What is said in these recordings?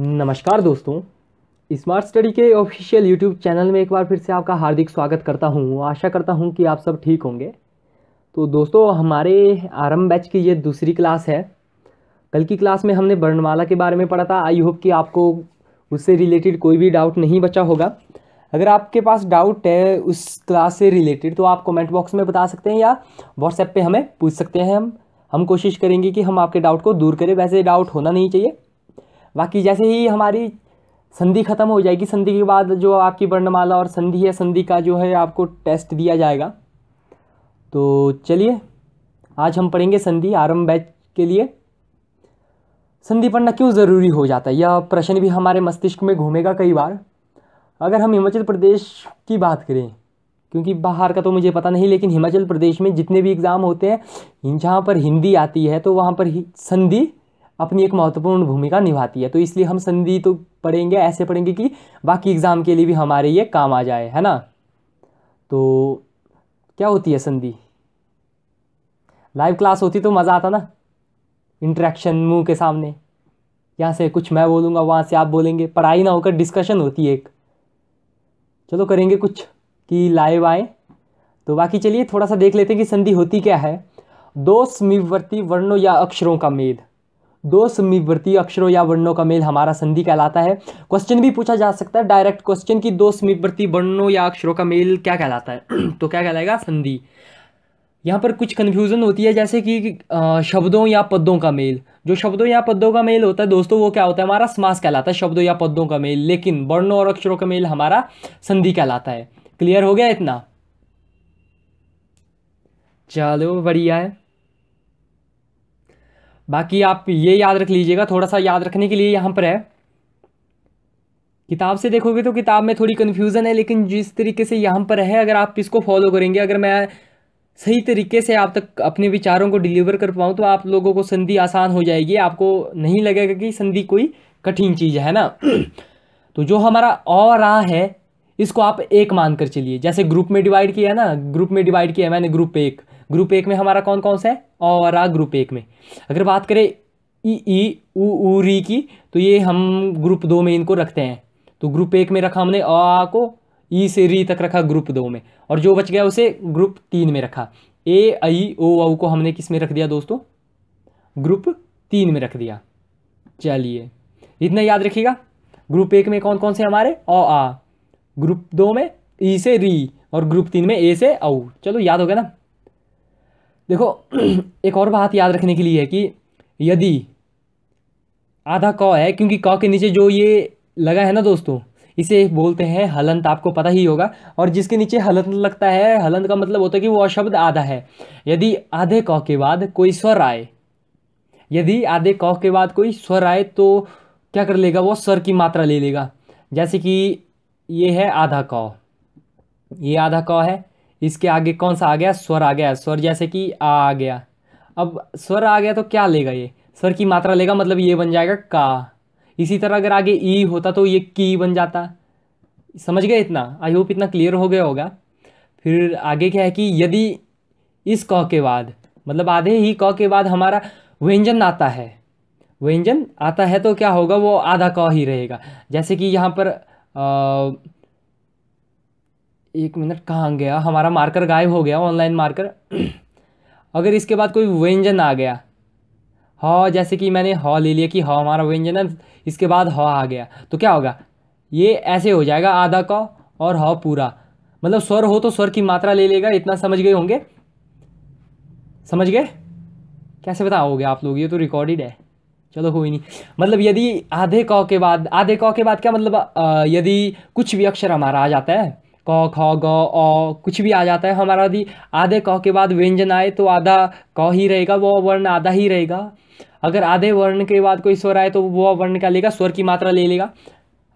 नमस्कार दोस्तों Smart Study के ऑफिशियल यूट्यूब चैनल में एक बार फिर से आपका हार्दिक स्वागत करता हूं आशा करता हूं कि आप सब ठीक होंगे तो दोस्तों हमारे आरंभ बैच की ये दूसरी क्लास है कल की क्लास में हमने वर्णमाला के बारे में पढ़ा था आई होप कि आपको उससे रिलेटेड कोई भी डाउट नहीं बचा होगा अगर आपके पास डाउट है उस क्लास से रिलेटेड तो आप कमेंट बॉक्स में बता सकते हैं या व्हाट्सएप पर हमें पूछ सकते हैं हम हम कोशिश करेंगे कि हम आपके डाउट को दूर करें वैसे डाउट होना नहीं चाहिए बाकी जैसे ही हमारी संधि खत्म हो जाएगी संधि के बाद जो आपकी वर्णमाला और संधि है संधि का जो है आपको टेस्ट दिया जाएगा तो चलिए आज हम पढ़ेंगे संधि आरंभ बैच के लिए संधि पढ़ना क्यों ज़रूरी हो जाता है यह प्रश्न भी हमारे मस्तिष्क में घूमेगा कई बार अगर हम हिमाचल प्रदेश की बात करें क्योंकि बाहर का तो मुझे पता नहीं लेकिन हिमाचल प्रदेश में जितने भी एग्ज़ाम होते हैं जहाँ पर हिंदी आती है तो वहाँ पर संधि अपनी एक महत्वपूर्ण भूमिका निभाती है तो इसलिए हम संधि तो पढ़ेंगे ऐसे पढ़ेंगे कि बाकी एग्ज़ाम के लिए भी हमारे ये काम आ जाए है ना तो क्या होती है संधि लाइव क्लास होती तो मज़ा आता ना इंट्रैक्शन मुंह के सामने यहाँ से कुछ मैं बोलूँगा वहाँ से आप बोलेंगे पढ़ाई ना होकर डिस्कशन होती है एक चलो करेंगे कुछ कि लाइव आए तो बाकी चलिए थोड़ा सा देख लेते हैं कि संधि होती क्या है दो समीवर्ती वर्णों या अक्षरों का मेल दो समीवर्ती अक्षरों या वर्णों का मेल हमारा संधि कहलाता है क्वेश्चन भी पूछा जा सकता है डायरेक्ट क्वेश्चन की दो समीवर्ती वर्णों या अक्षरों का मेल क्या कहलाता है तो क्या कहलाएगा संधि यहाँ पर कुछ कन्फ्यूज़न होती है जैसे कि शब्दों या पदों का मेल जो शब्दों या पदों का मेल होता है दोस्तों वो क्या होता है हमारा समास कहलाता है शब्दों या पदों का मेल लेकिन वर्णों और अक्षरों का मेल हमारा संधि कहलाता है क्लियर हो गया इतना चलो बढ़िया है बाकी आप ये याद रख लीजिएगा थोड़ा सा याद रखने के लिए यहाँ पर है किताब से देखोगे तो किताब में थोड़ी कन्फ्यूज़न है लेकिन जिस तरीके से यहाँ पर है अगर आप इसको फॉलो करेंगे अगर मैं सही तरीके से आप तक अपने विचारों को डिलीवर कर पाऊँ तो आप लोगों को संधि आसान हो जाएगी आपको नहीं लगेगा कि संधि कोई कठिन चीज़ है ना तो जो हमारा और रहा है इसको आप एक मान कर चलिए जैसे ग्रुप में डिवाइड किया है ना ग्रुप में डिवाइड किया मैंने ग्रुप एक ग्रुप एक में हमारा कौन कौन सा है और आ ग्रुप एक में अगर बात करें ई ई ऊ ऊ री की तो ये हम ग्रुप दो में इनको रखते हैं तो ग्रुप एक में रखा हमने आ को ई से री तक रखा ग्रुप दो में और जो बच गया उसे ग्रुप तीन में रखा ए आई ओ औ को हमने किस में रख दिया दोस्तों ग्रुप तीन में रख दिया चलिए इतना याद रखिएगा ग्रुप एक में कौन कौन से हमारे अ आ ग्रुप दो में ई से री और ग्रुप तीन में ए से औ चलो याद हो गया ना देखो एक और बात याद रखने के लिए है कि यदि आधा क है क्योंकि क के नीचे जो ये लगा है ना दोस्तों इसे बोलते हैं हलंत आपको पता ही होगा और जिसके नीचे हलंत लगता है हलंत का मतलब होता है कि वो अशब्द आधा है यदि आधे क के बाद कोई स्वर आए यदि आधे क के बाद कोई स्वर आए तो क्या कर लेगा वो स्वर की मात्रा ले लेगा जैसे कि ये है आधा क ये आधा क है इसके आगे कौन सा आ गया स्वर आ गया स्वर जैसे कि आ आ गया अब स्वर आ गया तो क्या लेगा ये स्वर की मात्रा लेगा मतलब ये बन जाएगा का इसी तरह अगर आगे ई होता तो ये की बन जाता समझ गए इतना आई होप इतना क्लियर हो गया होगा फिर आगे क्या है कि यदि इस क के बाद मतलब आधे ही क के बाद हमारा व्यंजन आता है व्यंजन आता है तो क्या होगा वो आधा क ही रहेगा जैसे कि यहाँ पर आ, एक मिनट कहाँ गया हमारा मार्कर गायब हो गया ऑनलाइन मार्कर अगर इसके बाद कोई व्यंजन आ गया ह जैसे कि मैंने ह ले लिया कि ह हमारा व्यंजन है इसके बाद ह आ गया तो क्या होगा ये ऐसे हो जाएगा आधा क और ह पूरा मतलब स्वर हो तो स्वर की मात्रा ले लेगा इतना समझ गए होंगे समझ गए कैसे बताओगे आप लोग ये तो रिकॉर्डेड है चलो कोई नहीं मतलब यदि आधे क के बाद आधे क के बाद क्या मतलब यदि कुछ भी अक्षर हमारा आ जाता है क ख ग अ कुछ भी आ जाता है हमारा यदि आधे क के बाद व्यंजन आए तो आधा क ही रहेगा वह वर्ण आधा ही रहेगा अगर आधे वर्ण के बाद कोई स्वर आए तो वह वर्ण क्या लेगा स्वर की मात्रा ले लेगा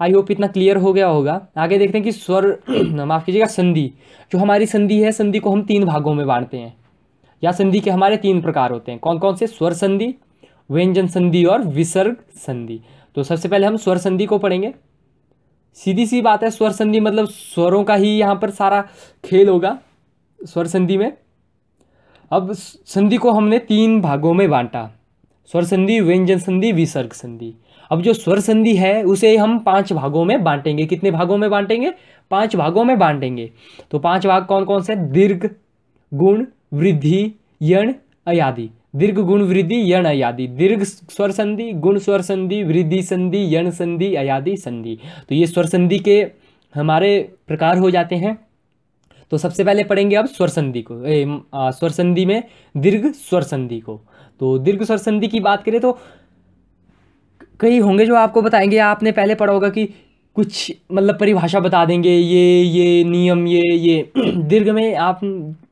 आई होप इतना क्लियर हो गया होगा आगे देखते हैं कि स्वर माफ़ कीजिएगा संधि जो हमारी संधि है संधि को हम तीन भागों में बांटते हैं या संधि के हमारे तीन प्रकार होते हैं कौन कौन से स्वर संधि व्यंजन संधि और विसर्ग संधि तो सबसे पहले हम स्वर संधि को पढ़ेंगे सीधी सी बात है स्वर संधि मतलब स्वरों का ही यहाँ पर सारा खेल होगा स्वर संधि में अब संधि को हमने तीन भागों में बांटा स्वर संधि व्यंजन संधि विसर्ग संधि अब जो स्वर संधि है उसे हम पांच भागों में बांटेंगे कितने भागों में बांटेंगे पांच भागों में बांटेंगे तो पांच भाग कौन कौन से दीर्घ गुण वृद्धि यण अयादि दीर्घ गुण वृद्धि यण अयादि दीर्घ स्वर संधि गुण स्वर संधि वृद्धि संधि यण संधि अयादि संधि तो ये स्वर संधि के हमारे प्रकार हो जाते हैं तो सबसे पहले पढ़ेंगे अब स्वर संधि को ए, आ, स्वर संधि में दीर्घ स्वर संधि को तो दीर्घ स्वर संधि की बात करें तो कई होंगे जो आपको बताएंगे आपने पहले पढ़ा होगा कि कुछ मतलब परिभाषा बता देंगे ये ये नियम ये ये दीर्घ में आप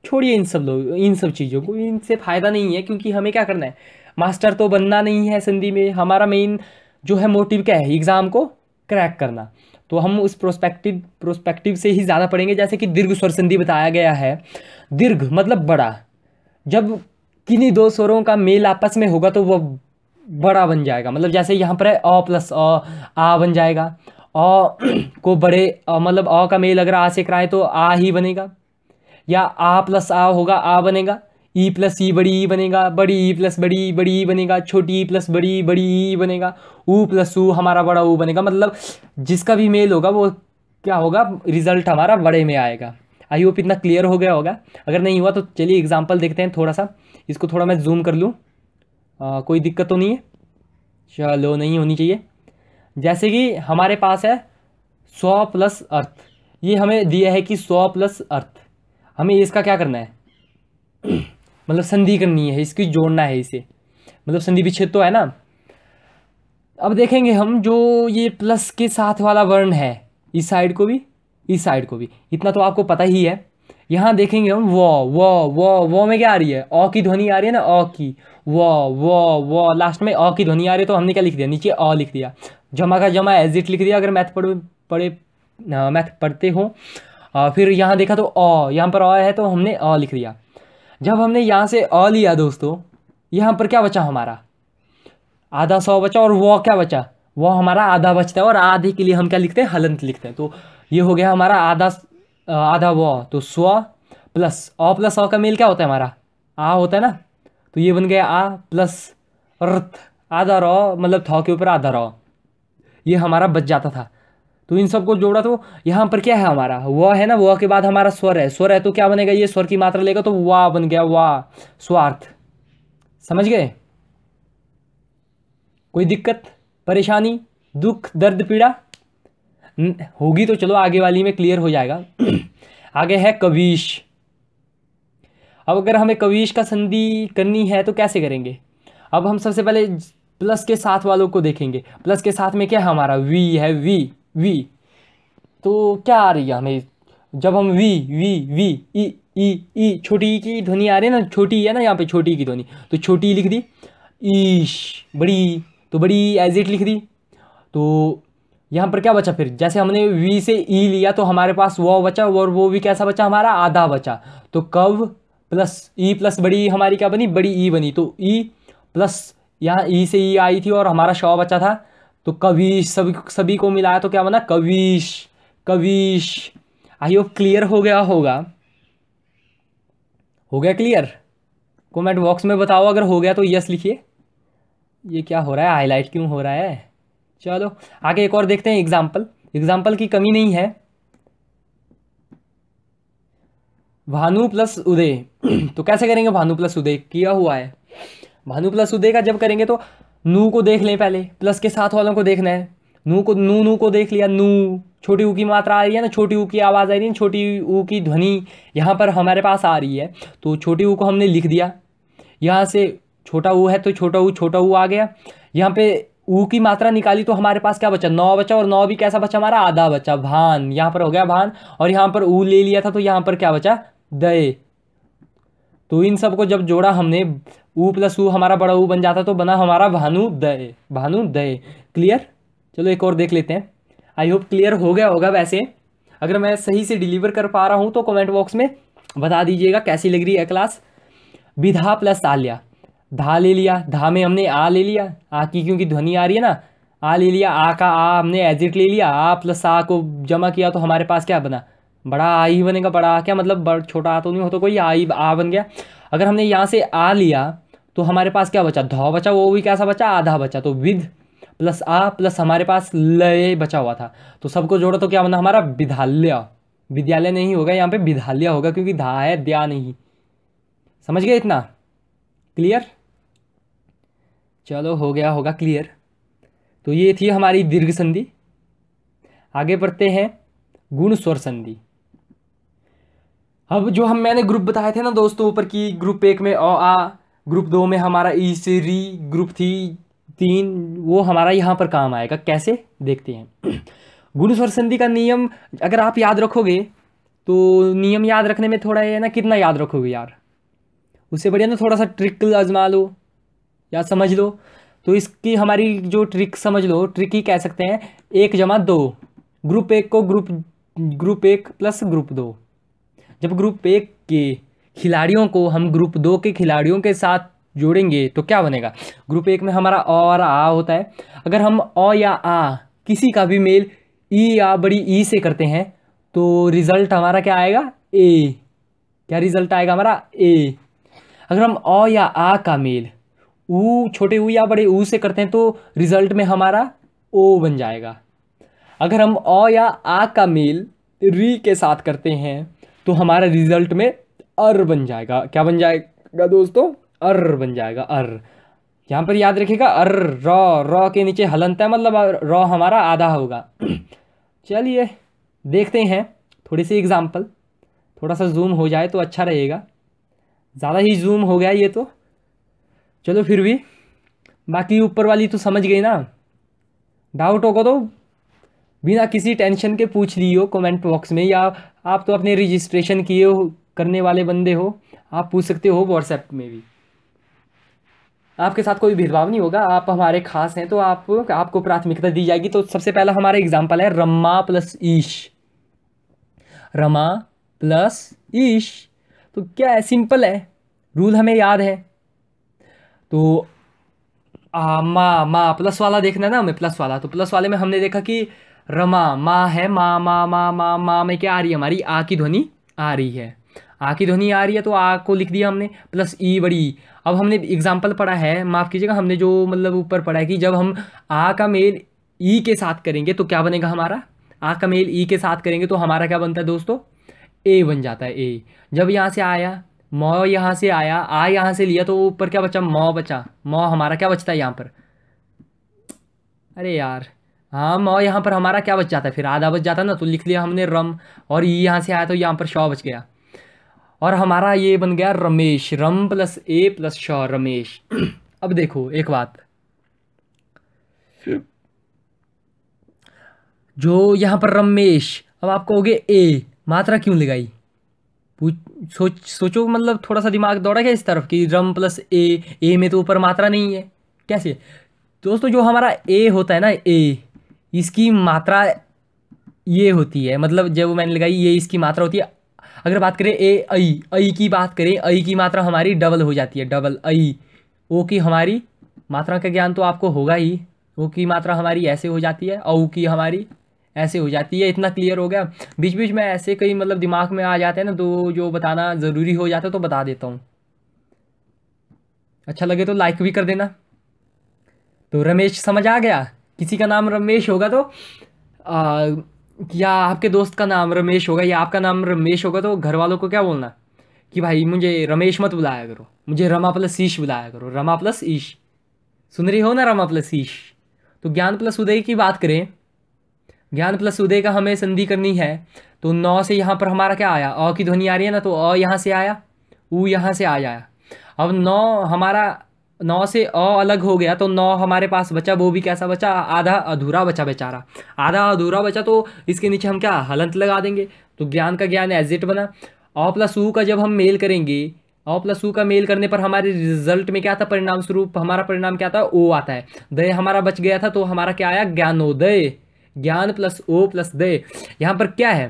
छोड़िए इन सब लोग इन सब चीज़ों को इनसे फ़ायदा नहीं है क्योंकि हमें क्या करना है मास्टर तो बनना नहीं है संधि में हमारा मेन जो है मोटिव क्या है एग्ज़ाम को क्रैक करना तो हम उस प्रोस्पेक्टिव प्रोस्पेक्टिव से ही ज़्यादा पढ़ेंगे जैसे कि दीर्घ स्वर संधि बताया गया है दीर्घ मतलब बड़ा जब किन्हीं दो स्वरों का मेल आपस में होगा तो वह बड़ा बन जाएगा मतलब जैसे यहाँ पर है अ प्लस अ आ बन जाएगा अ को बड़े मतलब अ का मेल अगर आ से कराए तो आ ही बनेगा या आ प्लस आ होगा आ बनेगा ई प्लस ई बड़ी ई बनेगा बड़ी ई प्लस बड़ी बड़ी ई बनेगा छोटी ई प्लस बड़ी बड़ी ई बनेगा ऊ प्लस ऊ हमारा बड़ा ऊ बनेगा मतलब जिसका भी मेल होगा वो क्या होगा रिजल्ट हमारा बड़े में आएगा आई होप इतना क्लियर हो गया होगा अगर नहीं हुआ तो चलिए एग्जाम्पल देखते हैं थोड़ा सा इसको थोड़ा मैं जूम कर लूँ कोई दिक्कत तो नहीं है चलो नहीं होनी चाहिए जैसे कि हमारे पास है सौ प्लस अर्थ ये हमें दिया है कि सौ प्लस अर्थ हमें इसका क्या करना है मतलब संधि करनी है इसकी जोड़ना है इसे मतलब संधि विच्छेद तो है ना अब देखेंगे हम जो ये प्लस के साथ वाला वर्ण है इस साइड को भी इस साइड को भी इतना तो आपको पता ही है यहाँ देखेंगे हम वो वो वो वो में क्या आ रही है ओ की ध्वनि आ रही है ना ओ की वो वो वो लास्ट में ओ की ध्वनि आ रही है तो हमने क्या लिख दिया नीचे ओ लिख दिया जमा का जमा एजिट लिख दिया अगर मैथ पढ़ पढ़े मैथ पढ़ते हो फिर यहाँ देखा तो अ यहाँ पर अ है तो हमने अ लिख दिया जब हमने यहाँ से अ लिया दोस्तों यहाँ पर क्या बचा हमारा आधा सौ बचा और वह क्या बचा वह हमारा आधा बचता है और आधे के लिए हम क्या लिखते हैं हलंत लिखते हैं तो ये हो गया हमारा आधा आधा व तो स्व प्लस अ प्लस अ का मेल क्या होता है हमारा आ होता है ना तो ये बन गया आ प्लस रथ आधा रॉ मतलब थ के ऊपर आधा रॉ ये हमारा बच जाता था तो इन सबको जोड़ा तो यहाँ पर क्या है हमारा वह है ना वह के बाद हमारा स्वर है स्वर है तो क्या बनेगा ये स्वर की मात्रा लेगा तो वाह बन गया वाह स्वार्थ समझ गए कोई दिक्कत परेशानी दुख दर्द पीड़ा होगी तो चलो आगे वाली में क्लियर हो जाएगा आगे है कविश अब अगर हमें कविश का संधि करनी है तो कैसे करेंगे अब हम सबसे पहले प्लस के साथ वालों को देखेंगे प्लस के साथ में क्या है हमारा वी है वी वी तो क्या आ रही है हमें जब हम वी वी वी ई ई ई छोटी ई की ध्वनि आ रही है ना छोटी है ना यहाँ पे छोटी की ध्वनि तो छोटी लिख दी ईश बड़ी तो बड़ी एज इट लिख दी तो यहाँ पर क्या बचा फिर जैसे हमने वी से ई लिया तो हमारे पास वो बचा और वो भी कैसा बचा हमारा आधा बचा तो कव प्लस ई प्लस बड़ी हमारी क्या बनी बड़ी ई बनी तो ई प्लस यहाँ ई से ई आई थी और हमारा शव बचा था तो कविश सभी सभी को मिलाया तो क्या बना कविश कविश आई होप क्लियर हो गया होगा हो गया क्लियर कमेंट बॉक्स में बताओ अगर हो गया तो यस लिखिए ये क्या हो रहा है हाईलाइट क्यों हो रहा है चलो आगे एक और देखते हैं एग्जाम्पल एग्जाम्पल की कमी नहीं है भानु प्लस उदय तो कैसे करेंगे भानु प्लस उदय किया हुआ है भानु प्लस उदय का जब करेंगे तो नू को देख लें पहले प्लस के साथ वालों को देखना है नू को नू नू को देख लिया नू छोटी ऊ की मात्रा आ रही है ना छोटी ऊ की आवाज़ आ रही है छोटी ऊ की ध्वनि यहाँ पर हमारे पास आ रही है तो छोटी ऊ को हमने लिख दिया यहाँ से छोटा ऊ है तो छोटा ऊ छोटा ऊ आ गया यहाँ पे ऊ की मात्रा निकाली तो हमारे पास क्या बचा नौ बचा और नौ भी कैसा बचा हमारा आधा बचा भान यहाँ पर हो गया भान और यहाँ पर ऊ ले लिया था तो यहाँ पर क्या बचा दय तो इन सबको जब जोड़ा हमने ऊ प्लस ऊ हमारा बड़ा ऊ बन जाता तो बना हमारा भानु दय भानु दय क्लियर चलो एक और देख लेते हैं आई होप क्लियर हो गया होगा वैसे अगर मैं सही से डिलीवर कर पा रहा हूँ तो कमेंट बॉक्स में बता दीजिएगा कैसी लग रही है क्लास विधा प्लस आलिया धा ले लिया धा में हमने आ ले लिया आ की क्योंकि ध्वनि आ रही है ना आ ले लिया आ का आ हमने एजिट ले लिया आ प्लस आ को जमा किया तो हमारे पास क्या बना बड़ा आ ही बनेगा बड़ा आ क्या मतलब छोटा आ तो नहीं हो तो कोई आ ही आ बन गया अगर हमने यहाँ से आ लिया तो हमारे पास क्या बचा धौ बचा वो भी कैसा बचा आधा बचा तो विध प्लस आ प्लस हमारे पास लय बचा हुआ था तो सबको जोड़ो तो क्या बना हमारा विधालय विद्यालय नहीं होगा यहाँ पे विधालय होगा क्योंकि धा है दया नहीं समझ गए इतना क्लियर चलो हो गया होगा क्लियर तो ये थी हमारी दीर्घ संधि आगे बढ़ते हैं गुण स्वर संधि अब जो हम मैंने ग्रुप बताए थे ना दोस्तों ऊपर की ग्रुप एक में अ आ ग्रुप दो में हमारा ई से री ग्रुप थी तीन वो हमारा यहाँ पर काम आएगा कैसे देखते हैं गुण स्वर संधि का नियम अगर आप याद रखोगे तो नियम याद रखने में थोड़ा ये ना कितना याद रखोगे यार उससे बढ़िया ना थोड़ा सा ट्रिक आजमा लो या समझ लो तो इसकी हमारी जो ट्रिक समझ लो ट्रिक ही कह सकते हैं एक जमा दो ग्रुप एक को ग्रुप ग्रुप एक प्लस ग्रुप दो जब ग्रुप एक के खिलाड़ियों को हम ग्रुप दो के खिलाड़ियों के साथ जोड़ेंगे तो क्या बनेगा ग्रुप एक में हमारा अ और आ होता है अगर हम अ या आ किसी का भी मेल ई या बड़ी ई से करते हैं तो रिज़ल्ट हमारा क्या आएगा ए क्या रिज़ल्ट आएगा हमारा ए अगर हम अ या आ का मेल ऊ छोटे ऊ या बड़े ऊ से करते हैं तो रिज़ल्ट में हमारा ओ बन जाएगा अगर हम अ या आ का मेल री के साथ करते हैं तो हमारा रिजल्ट में अर बन जाएगा क्या बन जाएगा दोस्तों अर बन जाएगा अर यहाँ पर याद रखिएगा अर रॉ रॉ के नीचे हलनता है मतलब रॉ हमारा आधा होगा चलिए देखते हैं थोड़ी सी एग्ज़ाम्पल थोड़ा सा जूम हो जाए तो अच्छा रहेगा ज़्यादा ही जूम हो गया ये तो चलो फिर भी बाकी ऊपर वाली तो समझ गई ना डाउट होगा तो बिना किसी टेंशन के पूछ लियो कमेंट बॉक्स में या आप तो अपने रजिस्ट्रेशन किए हो करने वाले बंदे हो आप पूछ सकते हो व्हाट्सएप में भी आपके साथ कोई भेदभाव नहीं होगा आप हमारे खास हैं तो आप आपको प्राथमिकता दी जाएगी तो सबसे पहला हमारा एग्जाम्पल है रमा प्लस ईश रमा प्लस ईश तो क्या है सिंपल है रूल हमें याद है तो आ, मा मा प्लस वाला देखना ना हमें प्लस वाला तो प्लस वाले में हमने देखा कि रमा माँ है माँ माँ माँ माँ माँ में क्या आ रही है हमारी आ की ध्वनि आ रही है आ की ध्वनि आ रही है तो आ को लिख दिया हमने प्लस ई बड़ी अब हमने एग्जाम्पल पढ़ा है माफ़ कीजिएगा हमने जो मतलब ऊपर पढ़ा है कि जब हम आ का मेल ई के साथ करेंगे तो क्या बनेगा हमारा आ का मेल ई के साथ करेंगे तो हमारा क्या बनता है दोस्तों ए बन जाता है ए जब यहाँ से आया मौ यहाँ से आया आ यहाँ से लिया तो ऊपर क्या बचा मौ बचा मौ हमारा क्या बचता है यहाँ पर अरे यार हम और यहाँ पर हमारा क्या बच जाता है फिर आधा बच जाता ना तो लिख लिया हमने रम और ये यहाँ से आया तो यहाँ पर शॉ बच गया और हमारा ये बन गया रमेश रम प्लस ए प्लस शॉ रमेश अब देखो एक बात जो यहाँ पर रमेश अब आप कहोगे ए मात्रा क्यों लगाई पूछ सोच सोचो मतलब थोड़ा सा दिमाग दौड़ा गया इस तरफ कि रम प्लस ए ए में तो ऊपर मात्रा नहीं है कैसे दोस्तों जो हमारा ए होता है ना ए इसकी मात्रा ये होती है मतलब जब मैंने लगाई ये इसकी मात्रा होती है अगर बात करें ए आई आई की बात करें आई की मात्रा हमारी डबल हो जाती है डबल आई ओ की हमारी मात्रा का ज्ञान तो आपको होगा ही ओ की मात्रा हमारी ऐसे हो जाती है औ की हमारी ऐसे हो जाती है इतना क्लियर हो गया बीच बीच में ऐसे कई मतलब दिमाग में आ जाते हैं ना तो जो बताना ज़रूरी हो जाता है तो बता देता हूँ अच्छा लगे तो लाइक भी कर देना तो रमेश समझ आ गया किसी का नाम रमेश होगा तो आ, या आपके दोस्त का नाम रमेश होगा या आपका नाम रमेश होगा तो घर वालों को क्या बोलना कि भाई मुझे रमेश मत बुलाया करो मुझे रमा प्लस ईश बुलाया करो रमा प्लस ईश सुन रही हो ना रमा प्लस ईश तो ज्ञान प्लस उदय की बात करें ज्ञान प्लस उदय का हमें संधि करनी है तो नौ से यहाँ पर हमारा क्या आया अ की ध्वनि आ रही है ना तो अ यहाँ से आया ऊ यहाँ से आ जाया अब नौ हमारा नौ से अ अलग हो गया तो नौ हमारे पास बचा वो भी कैसा बचा आधा अधूरा बचा बेचारा आधा अधूरा बचा तो इसके नीचे हम क्या हलंत लगा देंगे तो ज्ञान का ज्ञान एजिट बना अ प्लस ऊ का जब हम मेल करेंगे अ प्लस ऊ का मेल करने पर हमारे रिजल्ट में क्या था परिणाम स्वरूप हमारा परिणाम क्या था ओ आता है दय हमारा बच गया था तो हमारा क्या आया ज्ञानोदय ज्ञान प्लस ओ प्लस दय यहाँ पर क्या है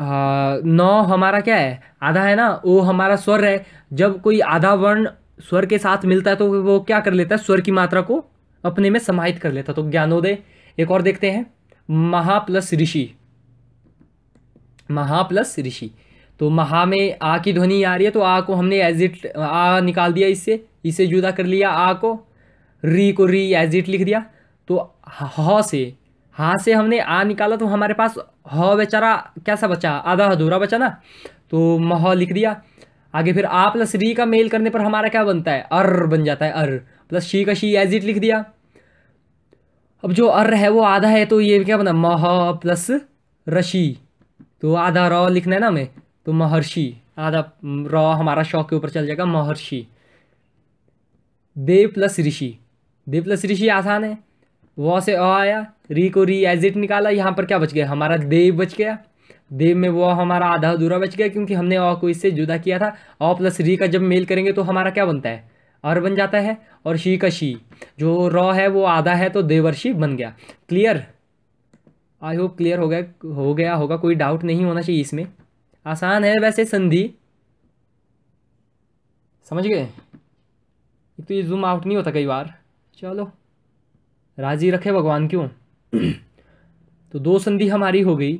आ, नौ हमारा क्या है आधा है ना ओ हमारा स्वर है जब कोई आधा वर्ण स्वर के साथ मिलता है तो वो क्या कर लेता है स्वर की मात्रा को अपने में समाहित कर लेता है तो ज्ञानोदय एक और देखते हैं महा प्लस ऋषि महा प्लस ऋषि तो महा में आ की ध्वनि आ रही है तो आ को हमने एज इट आ निकाल दिया इससे इसे जुदा कर लिया आ को री को री एज इट लिख दिया तो ह से हा से हमने आ निकाला तो हमारे पास ह बेचारा कैसा बचा आधा अधूरा बचा ना तो मह लिख दिया आगे फिर आ प्लस री का मेल करने पर हमारा क्या बनता है अर बन जाता है अर प्लस शी का शी एज इट लिख दिया अब जो अर है वो आधा है तो ये क्या बना मह प्लस रशी तो आधा रॉ लिखना है ना हमें तो महर्षि आधा रॉ हमारा शौक के ऊपर चल जाएगा महर्षि देव प्लस ऋषि देव प्लस ऋषि आसान है वॉ से अ आया री को री एज इट निकाला यहाँ पर क्या बच गया हमारा देव बच गया देव में वो हमारा आधा अधूरा बच गया क्योंकि हमने अ को इससे जुदा किया था अ प्लस री का जब मेल करेंगे तो हमारा क्या बनता है अर बन जाता है और शी का शी जो र है वो आधा है तो देवर्षि बन गया क्लियर आई होप क्लियर हो गया हो गया होगा कोई डाउट नहीं होना चाहिए इसमें आसान है वैसे संधि समझ गए एक तो ये जूम आउट नहीं होता कई बार चलो राजी रखे भगवान क्यों तो दो संधि हमारी हो गई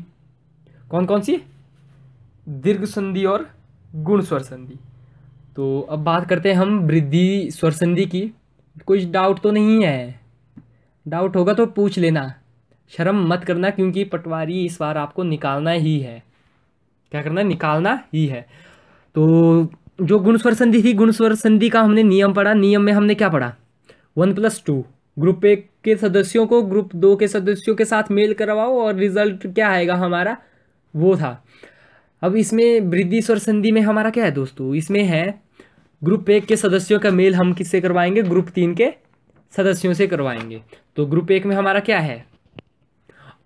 कौन कौन सी दीर्घ संधि और गुण स्वर संधि तो अब बात करते हैं हम वृद्धि स्वर संधि की कोई डाउट तो नहीं है डाउट होगा तो पूछ लेना शर्म मत करना क्योंकि पटवारी इस बार आपको निकालना ही है क्या करना है निकालना ही है तो जो गुण स्वर संधि थी गुण स्वर संधि का हमने नियम पढ़ा नियम में हमने क्या पढ़ा वन प्लस टू ग्रुप एक के सदस्यों को ग्रुप दो के सदस्यों के साथ मेल करवाओ और रिजल्ट क्या आएगा हमारा वो था अब इसमें वृद्धि स्वर संधि में हमारा क्या है दोस्तों इसमें है ग्रुप एक के सदस्यों का मेल हम किससे करवाएंगे ग्रुप तीन के सदस्यों से करवाएंगे तो ग्रुप एक में हमारा क्या है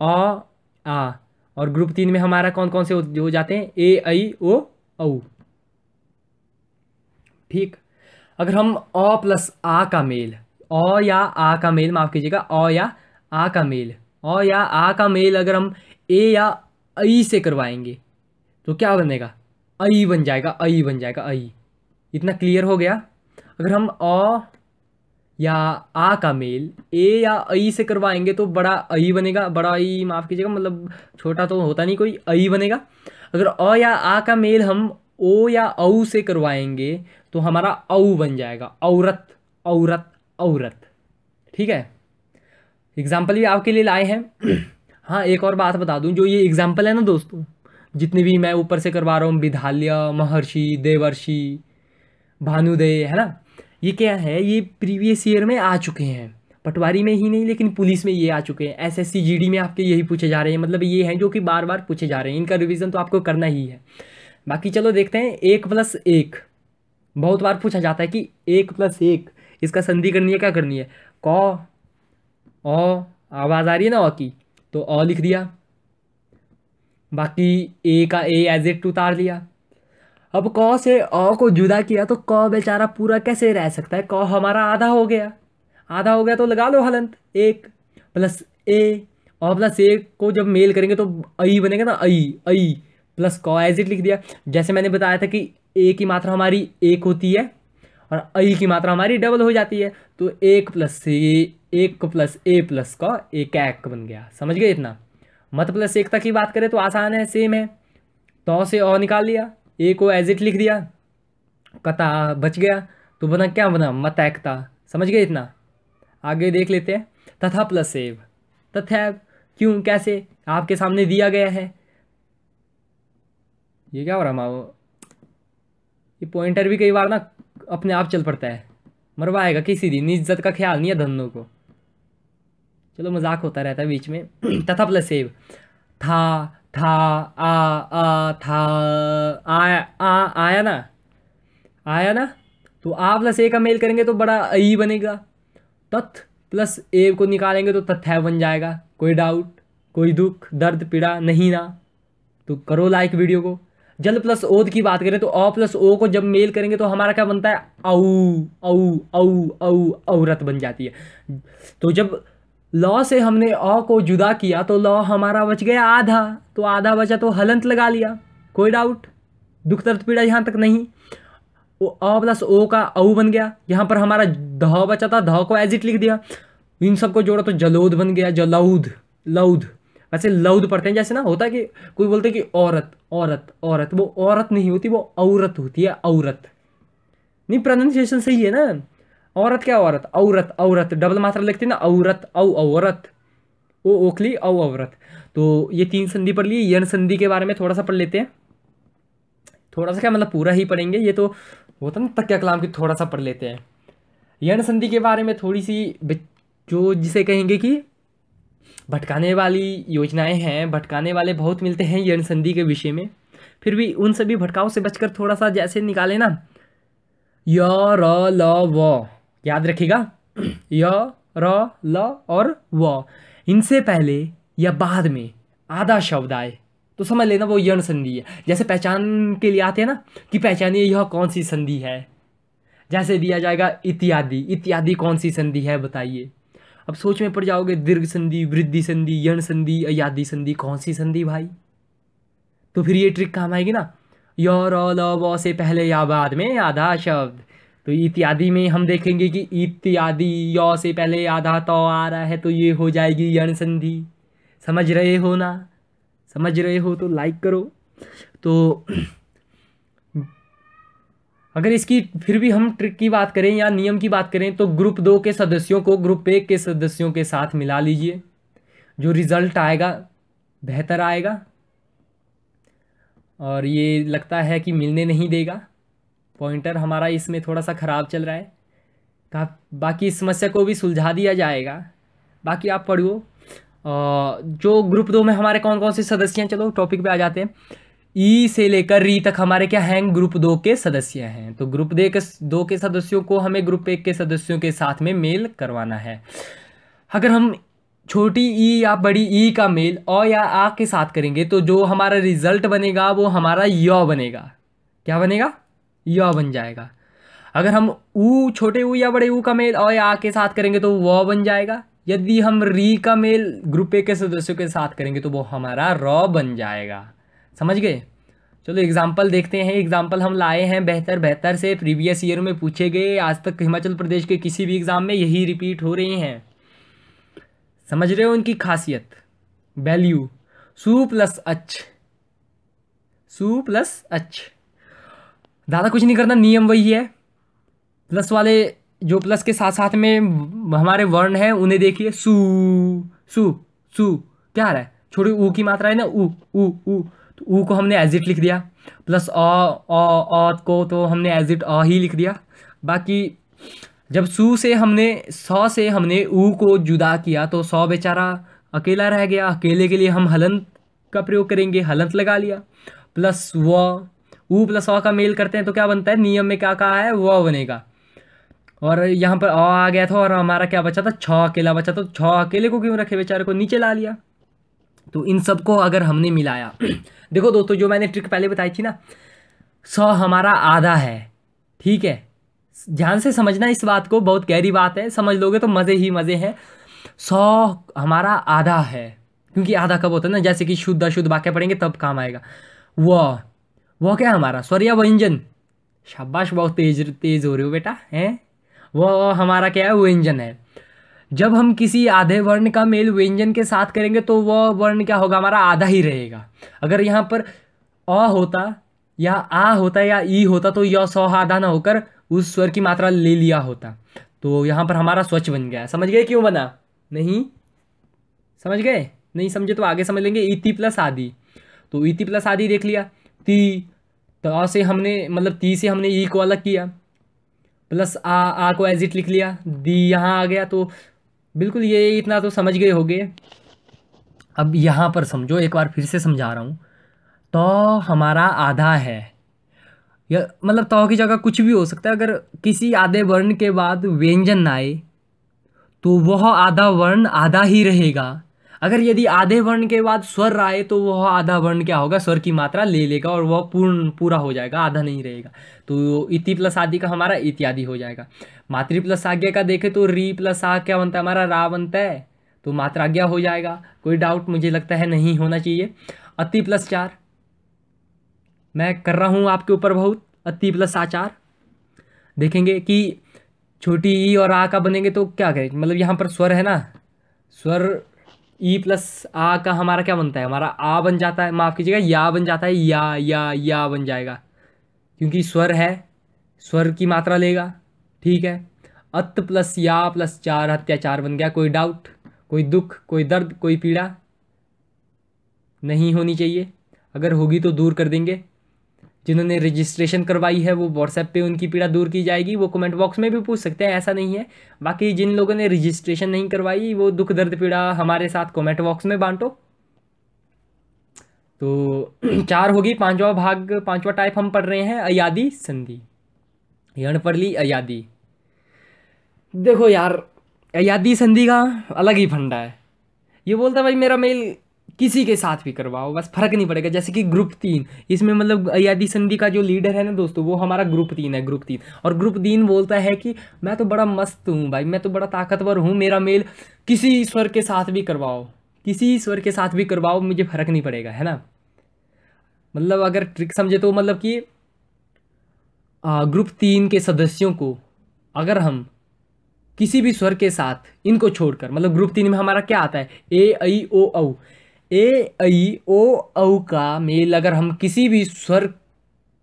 अ आ और ग्रुप तीन में हमारा कौन कौन से हो जाते हैं ए आई ओ औ ठीक अगर हम अ प्लस आ का मेल अ या आ का मेल माफ़ कीजिएगा अ या आ का मेल अ या आ का मेल अगर हम ए या आई से करवाएंगे तो क्या बनेगा आई बन जाएगा आई बन जाएगा आई इतना क्लियर हो गया अगर हम अ या आ का मेल ए या आई से करवाएंगे तो बड़ा आई बनेगा बड़ा आई माफ़ कीजिएगा मतलब छोटा तो होता नहीं कोई आई बनेगा अगर अ या आ का मेल हम ओ या औ से करवाएंगे तो हमारा औ बन जाएगा औरत औरत औरत ठीक है एग्जाम्पल भी आपके लिए लाए हैं हाँ एक और बात बता दूँ जो ये एग्जाम्पल है ना दोस्तों जितने भी मैं ऊपर से करवा रहा हूँ विधालय महर्षि देवर्षि भानुदय है ना ये क्या है ये प्रीवियस ईयर में आ चुके हैं पटवारी में ही नहीं लेकिन पुलिस में ये आ चुके हैं एस एस में आपके यही पूछे जा रहे हैं मतलब ये हैं जो कि बार बार पूछे जा रहे हैं इनका रिविज़न तो आपको करना ही है बाकी चलो देखते हैं एक प्लस एक बहुत बार पूछा जाता है कि एक प्लस एक इसका संधि करनी है क्या करनी है कौ ओ आवाज़ आ रही है ना ओ की तो अ लिख दिया बाकी ए का ए एज इट उतार लिया अब क से अ को जुदा किया तो क बेचारा पूरा कैसे रह सकता है क हमारा आधा हो गया आधा हो गया तो लगा लो हलंत एक प्लस ए और प्लस ए को जब मेल करेंगे तो आई बनेगा ना आई आई प्लस क एज इट लिख दिया जैसे मैंने बताया था कि ए की मात्रा हमारी एक होती है और ई की मात्रा हमारी डबल हो जाती है तो एक प्लस सी एक प्लस ए प्लस का एक एक बन गया समझ गए इतना मत प्लस एक तक की बात करें तो आसान है सेम है तो से और निकाल लिया ए को एज इट लिख दिया कता बच गया तो बना क्या बना मत एकता समझ गए इतना आगे देख लेते हैं तथा प्लस सेव तथा क्यों कैसे आपके सामने दिया गया है ये क्या हो रहा है ये पॉइंटर भी कई बार ना अपने आप चल पड़ता है मरवाएगा किसी दिन इज्जत का ख्याल नहीं है धनों को चलो मजाक होता रहता है बीच में तथा प्लस सेव था था आ आ था आया आ आया ना आया ना तो आ प्लस ए का मेल करेंगे तो बड़ा ई बनेगा तथ प्लस ए को निकालेंगे तो तथ्य बन जाएगा कोई डाउट कोई दुख दर्द पीड़ा नहीं ना तो करो लाइक वीडियो को जल प्लस ओद की बात करें तो अ प्लस ओ को जब मेल करेंगे तो हमारा क्या बनता है औ औ औ औ औरत बन जाती है तो जब लॉ से हमने अ को जुदा किया तो लॉ हमारा बच गया आधा तो आधा बचा तो हलंत लगा लिया कोई डाउट दुख दर्द पीड़ा यहाँ तक नहीं अ प्लस ओ का औ बन गया यहाँ पर हमारा ध बचा था ध को एजिट लिख दिया इन सबको जोड़ा तो जलोद बन गया जलौद लौध वैसे लउद पढ़ते हैं जैसे ना होता है कि कोई बोलते हैं कि औरत औरत औरत वो औरत नहीं होती वो औरत होती है औरत नहीं प्रोनाउंसिएशन सही है ना औरत क्या औरत औरत औरत डबल मात्रा लिखते ना औरत औ औरत ओ ओखली औ औरत तो ये तीन संधि पढ़ ली यण संधि के बारे में थोड़ा सा पढ़ लेते हैं थोड़ा सा क्या मतलब पूरा ही पढ़ेंगे ये तो होता ना तक्या कलाम की थोड़ा सा पढ़ लेते हैं यण संधि के बारे में थोड़ी सी जो जिसे कहेंगे कि भटकाने वाली योजनाएं हैं भटकाने वाले बहुत मिलते हैं यण संधि के विषय में फिर भी उन सभी भटकाओं से बचकर थोड़ा सा जैसे निकाले ना य र ल व याद रखिएगा य र ल और व इनसे पहले या बाद में आधा शब्द आए तो समझ लेना वो यण संधि है जैसे पहचान के लिए आते हैं ना कि पहचानिए यह कौन सी संधि है जैसे दिया जाएगा इत्यादि इत्यादि कौन सी संधि है बताइए अब सोच में पड़ जाओगे दीर्घ संधि वृद्धि संधि यण संधि अयादि संधि कौन सी संधि भाई तो फिर ये ट्रिक काम आएगी ना योर और व से पहले या बाद में आधा शब्द तो इत्यादि में हम देखेंगे कि इत्यादि यौ से पहले आधा तो आ रहा है तो ये हो जाएगी यण संधि समझ रहे हो ना समझ रहे हो तो लाइक करो तो अगर इसकी फिर भी हम ट्रिक की बात करें या नियम की बात करें तो ग्रुप दो के सदस्यों को ग्रुप एक के सदस्यों के साथ मिला लीजिए जो रिज़ल्ट आएगा बेहतर आएगा और ये लगता है कि मिलने नहीं देगा पॉइंटर हमारा इसमें थोड़ा सा ख़राब चल रहा है का बाकी इस समस्या को भी सुलझा दिया जाएगा बाकी आप पढ़ो जो ग्रुप दो में हमारे कौन कौन से सदस्य हैं चलो टॉपिक पे आ जाते हैं ई e से लेकर री तक हमारे क्या हैं ग्रुप दो के सदस्य हैं तो ग्रुप दे के दो के सदस्यों को हमें ग्रुप एक के सदस्यों के साथ में मेल करवाना है अगर हम छोटी ई e या बड़ी ई e का मेल अ या आ के साथ करेंगे तो जो हमारा रिजल्ट बनेगा वो हमारा य बनेगा क्या बनेगा य बन जाएगा अगर हम ऊ छोटे ऊ या बड़े ऊ का मेल अ या आ के साथ करेंगे तो व बन जाएगा यदि हम री का मेल ग्रुप ए के सदस्यों के साथ करेंगे तो वो हमारा र बन जाएगा समझ गए चलो एग्जाम्पल देखते हैं एग्जाम्पल हम लाए हैं बेहतर बेहतर से प्रीवियस ईयर में पूछे गए आज तक हिमाचल प्रदेश के किसी भी एग्ज़ाम में यही रिपीट हो रही हैं समझ रहे हो उनकी खासियत वैल्यू सू प्लस अच सू प्लस अच ज़्यादा कुछ नहीं करना नियम वही है प्लस वाले जो प्लस के साथ साथ में हमारे वर्ण हैं उन्हें देखिए सू सू सू क्या आ रहा है छोटी ऊ की मात्रा है ना ऊ ऊ ऊ ऊ को हमने एजिट लिख दिया प्लस अ अ को तो हमने एजिट अ ही लिख दिया बाकी जब सु से हमने सौ से हमने ऊ को जुदा किया तो सौ बेचारा अकेला रह गया अकेले के लिए हम हलंत का प्रयोग करेंगे हलंत लगा लिया प्लस व ऊ प्लस अ का मेल करते हैं तो क्या बनता है नियम में क्या कहा है व बनेगा और यहाँ पर अ आ गया था और हमारा क्या बचा था छ अकेला बचा तो छ अकेले को क्यों रखे बेचारे को नीचे ला लिया तो इन सबको अगर हमने मिलाया देखो दोस्तों जो मैंने ट्रिक पहले बताई थी ना सौ हमारा आधा है ठीक है ध्यान से समझना इस बात को बहुत गहरी बात है समझ लोगे तो मज़े ही मज़े हैं सौ हमारा आधा है क्योंकि आधा कब होता है ना जैसे कि शुद्ध अशुद्ध वाक्य पढ़ेंगे तब काम आएगा वह वह क्या हमारा स्वर या व्यंजन शाबाश बहुत तेज तेज हो रहे हो बेटा हैं वह हमारा क्या है व्यंजन है जब हम किसी आधे वर्ण का मेल व्यंजन के साथ करेंगे तो वह वर्ण क्या होगा हमारा आधा ही रहेगा अगर यहाँ पर अ होता या आ होता या ई होता तो यह सौ आधा ना होकर उस स्वर की मात्रा ले लिया होता तो यहाँ पर हमारा स्वच्छ बन गया समझ गए क्यों बना नहीं समझ गए नहीं समझे तो आगे समझ लेंगे इति प्लस आदि तो इति प्लस आदि देख लिया ती त से हमने मतलब ती से हमने ई को अलग किया प्लस आ आ को एजिट लिख लिया दी यहाँ आ गया तो बिल्कुल ये इतना तो समझ गए होगे अब यहाँ पर समझो एक बार फिर से समझा रहा हूँ तो हमारा आधा है या मतलब तो की जगह कुछ भी हो सकता है अगर किसी आधे वर्ण के बाद व्यंजन आए तो वह आधा वर्ण आधा ही रहेगा अगर यदि आधे वर्ण के बाद स्वर आए तो वह आधा वर्ण क्या होगा स्वर की मात्रा ले लेगा और वह पूर्ण पूरा हो जाएगा आधा नहीं रहेगा तो इति प्लस आदि का हमारा इत्यादि हो जाएगा मातृ प्लस आज्ञा का देखे तो री प्लस आ क्या बनता है हमारा रा बनता है तो मात्राज्ञा हो जाएगा कोई डाउट मुझे लगता है नहीं होना चाहिए अति प्लस चार मैं कर रहा हूँ आपके ऊपर बहुत अति प्लस आचार देखेंगे कि छोटी ई और आ का बनेंगे तो क्या करें मतलब यहाँ पर स्वर है ना स्वर ई प्लस आ का हमारा क्या बनता है हमारा आ बन जाता है माफ़ कीजिएगा या बन जाता है या या या बन जाएगा क्योंकि स्वर है स्वर की मात्रा लेगा ठीक है अत प्लस या प्लस चार हत्याचार बन गया कोई डाउट कोई दुख कोई दर्द कोई पीड़ा नहीं होनी चाहिए अगर होगी तो दूर कर देंगे जिन्होंने रजिस्ट्रेशन करवाई है वो व्हाट्सएप पे उनकी पीड़ा दूर की जाएगी वो कमेंट बॉक्स में भी पूछ सकते हैं ऐसा नहीं है बाकी जिन लोगों ने रजिस्ट्रेशन नहीं करवाई वो दुख दर्द पीड़ा हमारे साथ कमेंट बॉक्स में बांटो तो चार होगी पांचवा भाग पांचवा टाइप हम पढ़ रहे हैं अयादी संधि यण पढ़ ली अयादी देखो यार अयादी संधि का अलग ही फंडा है ये बोलता भाई मेरा मेल किसी के साथ भी करवाओ बस फर्क नहीं पड़ेगा जैसे कि ग्रुप तीन इसमें मतलब अयादी संधि का जो लीडर है ना दोस्तों वो हमारा ग्रुप तीन है ग्रुप तीन और ग्रुप तीन बोलता है कि मैं तो बड़ा मस्त हूँ भाई मैं तो बड़ा ताकतवर हूँ मेरा मेल किसी ईश्वर के साथ भी करवाओ किसी ईश्वर के साथ भी करवाओ मुझे फर्क नहीं पड़ेगा है ना मतलब अगर ट्रिक समझे तो मतलब कि ग्रुप तीन के सदस्यों को अगर हम किसी भी स्वर के साथ इनको छोड़कर मतलब ग्रुप तीन में हमारा क्या आता है ए आई ओ औ ए ई ओ औ का मेल अगर हम किसी भी स्वर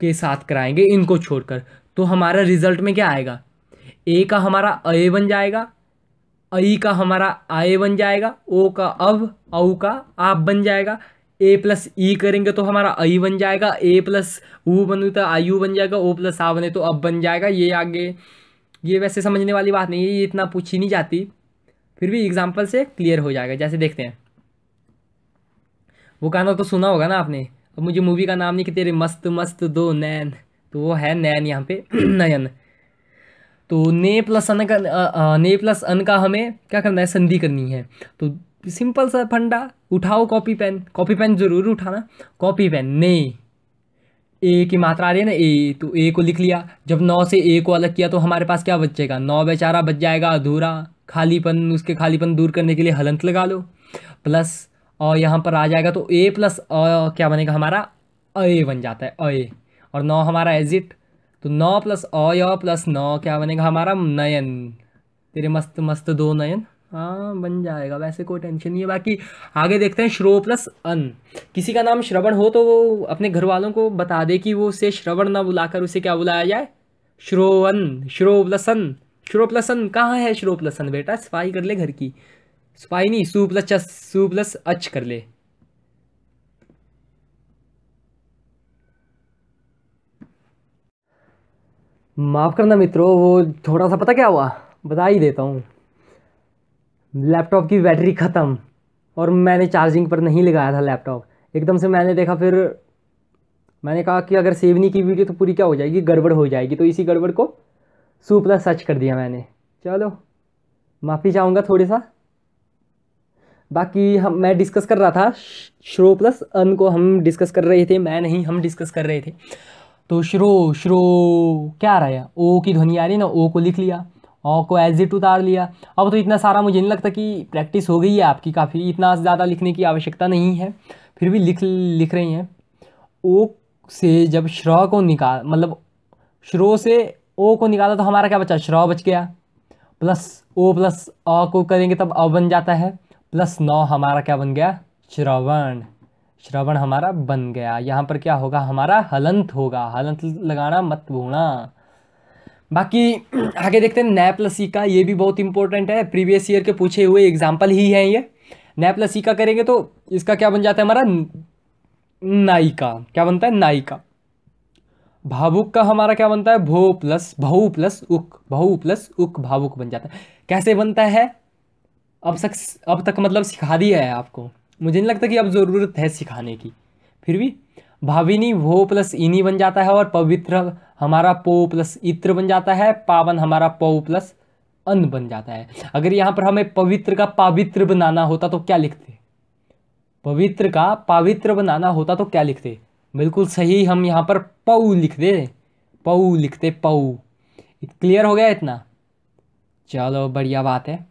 के साथ कराएंगे इनको छोड़कर तो हमारा रिजल्ट में क्या आएगा ए का हमारा अय बन जाएगा आई का हमारा आए बन जाएगा ओ का अब औ का आप बन जाएगा ए प्लस ई करेंगे तो हमारा आई बन जाएगा ए प्लस ऊ बन तो आयु बन जाएगा ओ प्लस आ बने तो अब बन जाएगा ये आगे ये वैसे समझने वाली बात नहीं है ये इतना पूछी नहीं जाती फिर भी एग्जाम्पल से क्लियर हो जाएगा जैसे देखते हैं वो गाना तो सुना होगा ना आपने अब मुझे मूवी का नाम नहीं कि तेरे मस्त मस्त दो नैन तो वो है नैन यहाँ पे नयन तो ने प्लस अन का ने प्लस अन का हमें क्या करना है संधि करनी है तो सिंपल सा फंडा उठाओ कॉपी पेन कॉपी पेन ज़रूर उठाना कॉपी पेन ने ए की मात्रा आ रही है ना ए तो ए को लिख लिया जब नौ से ए को अलग किया तो हमारे पास क्या बचेगा नौ बेचारा बच जाएगा अधूरा खालीपन उसके खालीपन दूर करने के लिए हलंत लगा लो प्लस और यहाँ पर आ जाएगा तो ए प्लस अ क्या बनेगा हमारा अ बन जाता है अ और नौ हमारा एजिट तो नौ प्लस अ प्लस नौ क्या बनेगा हमारा नयन तेरे मस्त मस्त दो नयन हाँ बन जाएगा वैसे कोई टेंशन नहीं है बाकी आगे देखते हैं श्रो प्लस अन किसी का नाम श्रवण हो तो वो अपने घर वालों को बता दे कि वो उसे श्रवण ना बुलाकर उसे क्या बुलाया जाए श्रोअन श्रो प्लस अन श्रो प्लस अन कहाँ है श्रो प्लस अन बेटा सफाई कर ले घर की स्पाई नहीं सू प्लस चस सू प्लस अच कर ले माफ़ करना मित्रों वो थोड़ा सा पता क्या हुआ बता ही देता हूँ लैपटॉप की बैटरी ख़त्म और मैंने चार्जिंग पर नहीं लगाया था लैपटॉप एकदम से मैंने देखा फिर मैंने कहा कि अगर सेव नहीं की वीडियो तो पूरी क्या हो जाएगी गड़बड़ हो जाएगी तो इसी गड़बड़ को सू प्लस सर्च कर दिया मैंने चलो माफ़ी चाहूँगा थोड़ा सा बाकी हम मैं डिस्कस कर रहा था श्रो प्लस अन को हम डिस्कस कर रहे थे मैं नहीं हम डिस्कस कर रहे थे तो श्रो श्रो क्या आ रहा है ओ की ध्वनि आ रही ना ओ को लिख लिया ओ को एज इट उतार लिया अब तो इतना सारा मुझे नहीं लगता कि प्रैक्टिस हो गई है आपकी काफ़ी इतना ज़्यादा लिखने की आवश्यकता नहीं है फिर भी लिख लिख रही हैं ओ से जब श्र को निकाल मतलब श्रो से ओ को निकाला तो हमारा क्या बचा श्र बच गया प्लस ओ प्लस अ को करेंगे तब अ बन जाता है प्लस नौ हमारा क्या बन गया श्रवण श्रवण हमारा बन गया यहाँ पर क्या होगा हमारा हलंत होगा हलंत लगाना मत भूणा बाकी आगे देखते हैं नै प्लस ई का ये भी बहुत इंपॉर्टेंट है प्रीवियस ईयर के पूछे हुए एग्जाम्पल ही है ये नै प्लस ई का करेंगे तो इसका क्या बन जाता है हमारा नायिका क्या बनता है नायिका भावुक का हमारा क्या बनता है भो प्लस भऊ प्लस उक भऊ प्लस उक भावुक बन जाता है कैसे बनता है अब तक अब तक मतलब सिखा दिया है आपको मुझे नहीं लगता कि अब ज़रूरत है सिखाने की फिर भी भाविनी वो प्लस इनी बन जाता है और पवित्र हमारा पो प्लस इत्र बन जाता है पावन हमारा पौ प्लस अन्न बन जाता है अगर यहाँ पर हमें पवित्र का पावित्र बनाना होता तो क्या लिखते पवित्र का पावित्र बनाना होता तो क्या लिखते बिल्कुल सही हम यहाँ पर पऊ लिख दे पऊ लिखते पऊ क्लियर हो गया इतना चलो बढ़िया बात है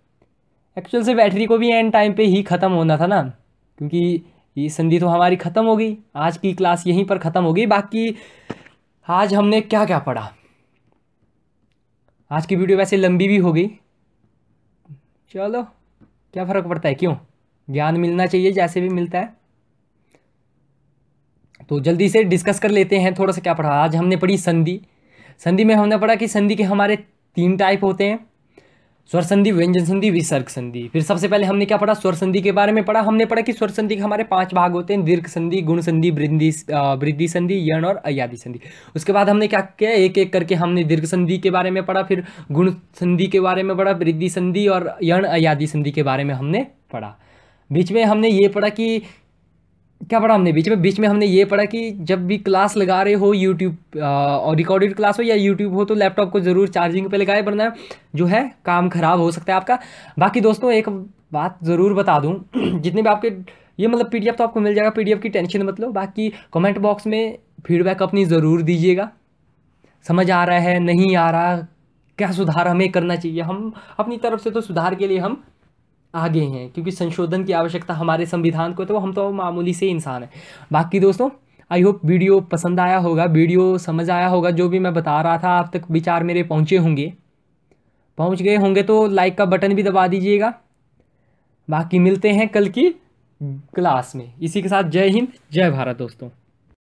एक्चुअल से बैटरी को भी एंड टाइम पे ही ख़त्म होना था ना क्योंकि ये संधि तो हमारी ख़त्म हो गई आज की क्लास यहीं पर ख़त्म हो गई बाकी आज हमने क्या क्या पढ़ा आज की वीडियो वैसे लंबी भी हो गई चलो क्या फ़र्क पड़ता है क्यों ज्ञान मिलना चाहिए जैसे भी मिलता है तो जल्दी से डिस्कस कर लेते हैं थोड़ा सा क्या पढ़ा आज हमने पढ़ी संधि संधि में हमने पढ़ा कि संधि के हमारे तीन टाइप होते हैं स्वर संधि व्यंजन संधि विसर्ग संधि फिर सबसे पहले हमने क्या पढ़ा स्वर संधि के बारे में पढ़ा हमने पढ़ा कि स्वर संधि के हमारे पांच भाग होते हैं दीर्घ संधि गुण संधि वृद्धि वृद्धि संधि यण और अयादि संधि उसके बाद हमने क्या किया एक एक करके हमने दीर्घ संधि के बारे में पढ़ा फिर गुण संधि के बारे में पढ़ा वृद्धि संधि और यण अयादि संधि के बारे में हमने पढ़ा बीच में हमने ये पढ़ा कि क्या पढ़ा हमने बीच में बीच में हमने ये पढ़ा कि जब भी क्लास लगा रहे हो यूट्यूब और रिकॉर्डेड क्लास हो या यूट्यूब हो तो लैपटॉप को ज़रूर चार्जिंग पे लगाए वरना जो है काम ख़राब हो सकता है आपका बाकी दोस्तों एक बात ज़रूर बता दूँ जितने भी आपके ये मतलब पी तो आपको मिल जाएगा पी की टेंशन मत लो बाकी कमेंट बॉक्स में फीडबैक अपनी ज़रूर दीजिएगा समझ आ रहा है नहीं आ रहा क्या सुधार हमें करना चाहिए हम अपनी तरफ से तो सुधार के लिए हम आगे हैं क्योंकि संशोधन की आवश्यकता हमारे संविधान को तो हम तो मामूली से इंसान हैं बाकी दोस्तों आई होप वीडियो पसंद आया होगा वीडियो समझ आया होगा जो भी मैं बता रहा था आप तक विचार मेरे पहुँचे होंगे पहुँच गए होंगे तो लाइक का बटन भी दबा दीजिएगा बाकी मिलते हैं कल की क्लास में इसी के साथ जय हिंद जय भारत दोस्तों